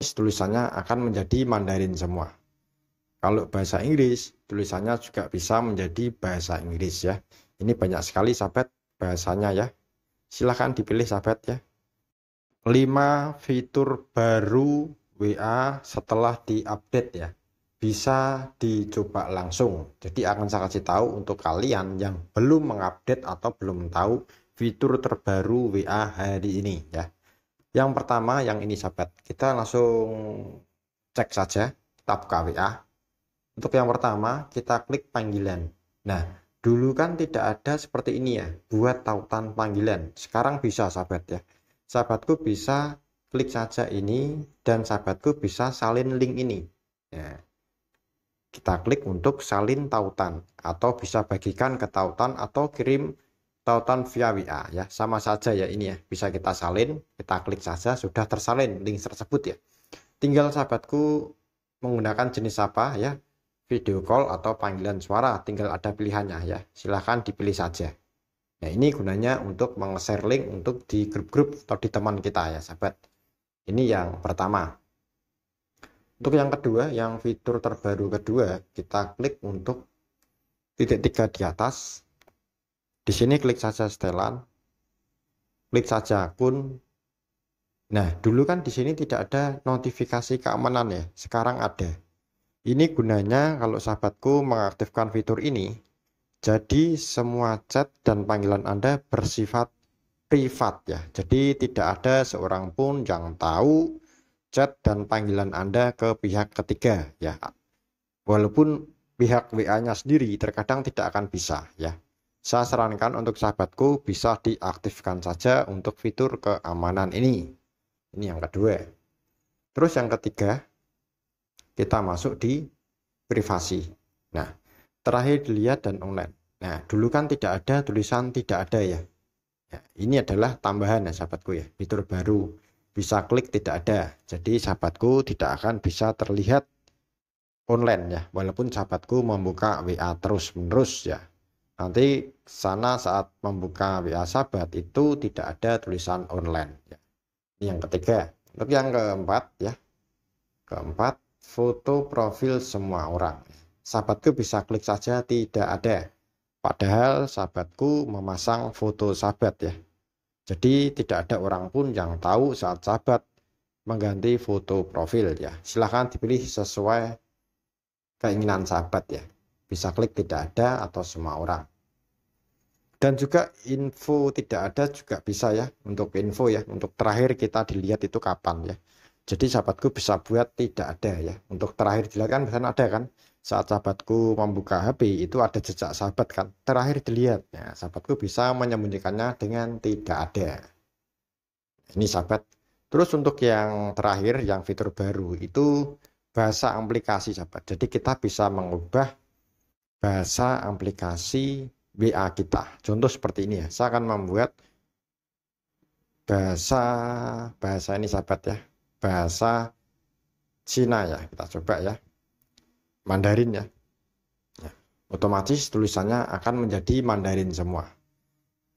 tulisannya akan menjadi Mandarin semua. Kalau bahasa Inggris, tulisannya juga bisa menjadi bahasa Inggris ya. Ini banyak sekali sahabat bahasanya ya. Silahkan dipilih sahabat ya. 5 fitur baru WA setelah diupdate ya. Bisa dicoba langsung. Jadi akan saya kasih tahu untuk kalian yang belum mengupdate atau belum tahu fitur terbaru WA hari ini ya. Yang pertama yang ini sahabat, kita langsung cek saja tab KWA. Untuk yang pertama, kita klik panggilan. Nah, dulu kan tidak ada seperti ini ya, buat tautan panggilan. Sekarang bisa sahabat ya. Sahabatku bisa klik saja ini dan sahabatku bisa salin link ini. Ya. Kita klik untuk salin tautan atau bisa bagikan ke tautan atau kirim Tautan via WA ya. Sama saja ya ini ya. Bisa kita salin, kita klik saja sudah tersalin link tersebut ya. Tinggal sahabatku menggunakan jenis apa ya. Video call atau panggilan suara tinggal ada pilihannya ya. Silahkan dipilih saja. Ya ini gunanya untuk meng-share link untuk di grup-grup atau di teman kita ya sahabat. Ini yang pertama. Untuk yang kedua, yang fitur terbaru kedua, kita klik untuk titik tiga di atas di sini klik saja setelan, klik saja akun. Nah, dulu kan di sini tidak ada notifikasi keamanan ya, sekarang ada. Ini gunanya kalau sahabatku mengaktifkan fitur ini, jadi semua chat dan panggilan Anda bersifat privat ya. Jadi tidak ada seorang pun yang tahu chat dan panggilan Anda ke pihak ketiga ya. Walaupun pihak WA-nya sendiri terkadang tidak akan bisa ya. Saya sarankan untuk sahabatku bisa diaktifkan saja untuk fitur keamanan ini. Ini yang kedua. Terus yang ketiga, kita masuk di privasi. Nah, terakhir dilihat dan online. Nah, dulu kan tidak ada tulisan tidak ada ya. ya ini adalah tambahan ya sahabatku ya, fitur baru. Bisa klik tidak ada. Jadi sahabatku tidak akan bisa terlihat online ya, walaupun sahabatku membuka WA terus-menerus ya. Nanti sana saat membuka WA sahabat itu tidak ada tulisan online. Ya. Ini yang ketiga. Untuk yang keempat ya, keempat foto profil semua orang. Sahabatku bisa klik saja tidak ada. Padahal sahabatku memasang foto sahabat ya. Jadi tidak ada orang pun yang tahu saat sahabat mengganti foto profil ya. Silahkan dipilih sesuai keinginan sahabat ya. Bisa klik tidak ada atau semua orang dan juga info tidak ada juga bisa ya untuk info ya untuk terakhir kita dilihat itu kapan ya jadi sahabatku bisa buat tidak ada ya untuk terakhir dilihat kan misalnya ada kan saat sahabatku membuka HP itu ada jejak sahabat kan terakhir dilihat ya sahabatku bisa menyembunyikannya dengan tidak ada ini sahabat terus untuk yang terakhir yang fitur baru itu bahasa aplikasi sahabat jadi kita bisa mengubah bahasa aplikasi WA kita. Contoh seperti ini ya. Saya akan membuat bahasa bahasa ini sahabat ya. Bahasa Cina ya. Kita coba ya. Mandarin ya. ya. Otomatis tulisannya akan menjadi Mandarin semua.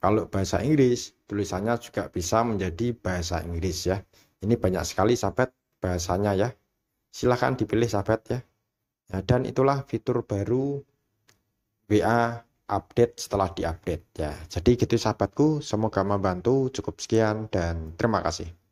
Kalau bahasa Inggris, tulisannya juga bisa menjadi bahasa Inggris ya. Ini banyak sekali sahabat bahasanya ya. Silahkan dipilih sahabat ya. ya dan itulah fitur baru WA update setelah diupdate ya. Jadi gitu sahabatku, semoga membantu. Cukup sekian dan terima kasih.